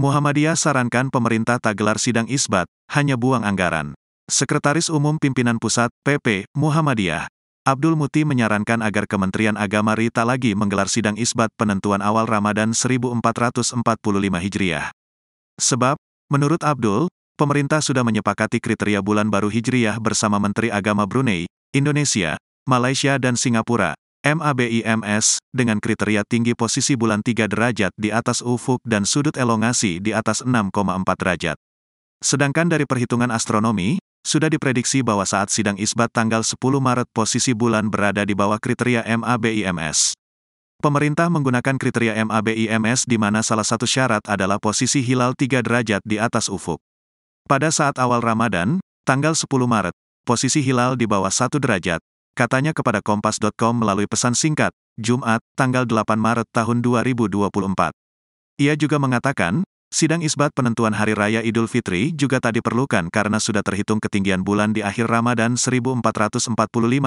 Muhammadiyah sarankan pemerintah tak gelar sidang isbat, hanya buang anggaran. Sekretaris Umum Pimpinan Pusat, PP, Muhammadiyah, Abdul Muti menyarankan agar Kementerian Agama Rita lagi menggelar sidang isbat penentuan awal Ramadan 1445 Hijriah. Sebab, menurut Abdul, pemerintah sudah menyepakati kriteria bulan baru Hijriah bersama Menteri Agama Brunei, Indonesia, Malaysia dan Singapura, MABIMS, dengan kriteria tinggi posisi bulan 3 derajat di atas ufuk dan sudut elongasi di atas 6,4 derajat. Sedangkan dari perhitungan astronomi, sudah diprediksi bahwa saat sidang isbat tanggal 10 Maret posisi bulan berada di bawah kriteria MABIMS. Pemerintah menggunakan kriteria MABIMS di mana salah satu syarat adalah posisi hilal 3 derajat di atas ufuk. Pada saat awal Ramadan, tanggal 10 Maret, posisi hilal di bawah 1 derajat, katanya kepada Kompas.com melalui pesan singkat, Jumat, tanggal 8 Maret tahun 2024. Ia juga mengatakan, sidang isbat penentuan Hari Raya Idul Fitri juga tak diperlukan karena sudah terhitung ketinggian bulan di akhir Ramadan 1445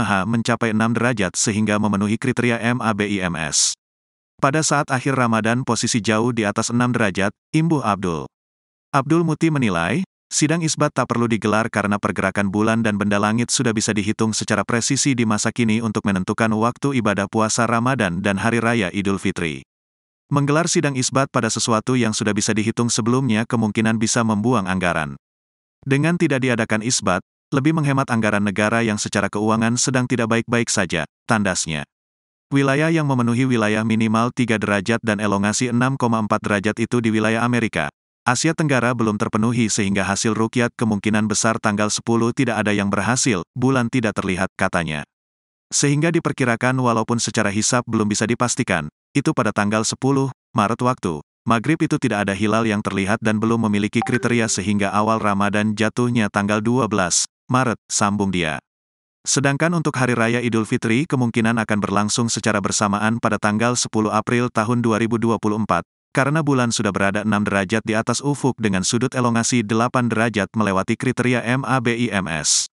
H mencapai 6 derajat sehingga memenuhi kriteria MABIMS. Pada saat akhir Ramadan posisi jauh di atas 6 derajat, imbuh Abdul. Abdul Muti menilai, Sidang isbat tak perlu digelar karena pergerakan bulan dan benda langit sudah bisa dihitung secara presisi di masa kini untuk menentukan waktu ibadah puasa Ramadan dan Hari Raya Idul Fitri. Menggelar sidang isbat pada sesuatu yang sudah bisa dihitung sebelumnya kemungkinan bisa membuang anggaran. Dengan tidak diadakan isbat, lebih menghemat anggaran negara yang secara keuangan sedang tidak baik-baik saja, tandasnya. Wilayah yang memenuhi wilayah minimal 3 derajat dan elongasi 6,4 derajat itu di wilayah Amerika, Asia Tenggara belum terpenuhi sehingga hasil rukyat kemungkinan besar tanggal 10 tidak ada yang berhasil, bulan tidak terlihat, katanya. Sehingga diperkirakan walaupun secara hisap belum bisa dipastikan, itu pada tanggal 10, Maret waktu, Maghrib itu tidak ada hilal yang terlihat dan belum memiliki kriteria sehingga awal Ramadan jatuhnya tanggal 12, Maret, sambung dia. Sedangkan untuk Hari Raya Idul Fitri kemungkinan akan berlangsung secara bersamaan pada tanggal 10 April tahun 2024, karena bulan sudah berada 6 derajat di atas ufuk dengan sudut elongasi 8 derajat melewati kriteria MABIMS.